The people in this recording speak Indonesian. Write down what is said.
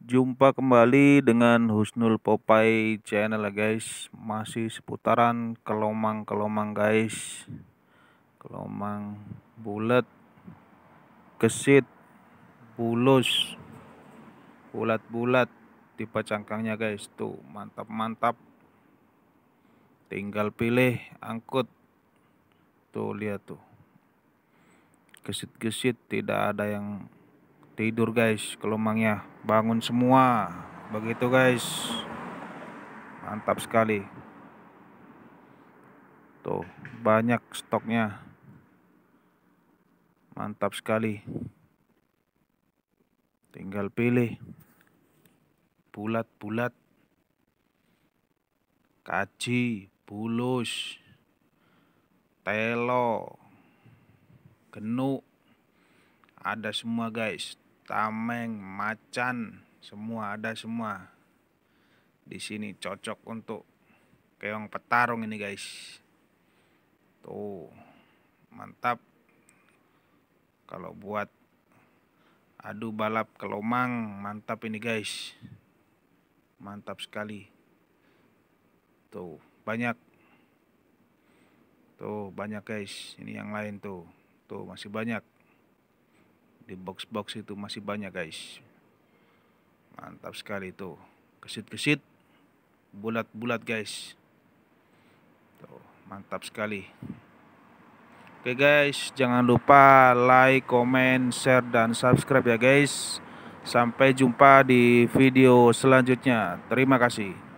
Jumpa kembali dengan Husnul Popai channel ya guys Masih seputaran kelomang-kelomang guys Kelomang bulat Gesit Bulus Bulat-bulat Tipe cangkangnya guys Tuh mantap-mantap Tinggal pilih angkut Tuh lihat tuh Gesit-gesit tidak ada yang tidur guys kelomangnya bangun semua begitu guys mantap sekali tuh banyak stoknya mantap sekali tinggal pilih bulat-bulat kaji bulus telo genuk ada semua guys tameng, macan, semua ada semua. Di sini cocok untuk keong petarung ini guys. Tuh, mantap. Kalau buat adu balap kelomang, mantap ini guys. Mantap sekali. Tuh, banyak. Tuh, banyak guys. Ini yang lain tuh. Tuh, masih banyak di box-box itu masih banyak guys mantap sekali itu kesit-kesit bulat-bulat guys tuh mantap sekali oke guys jangan lupa like comment share dan subscribe ya guys sampai jumpa di video selanjutnya terima kasih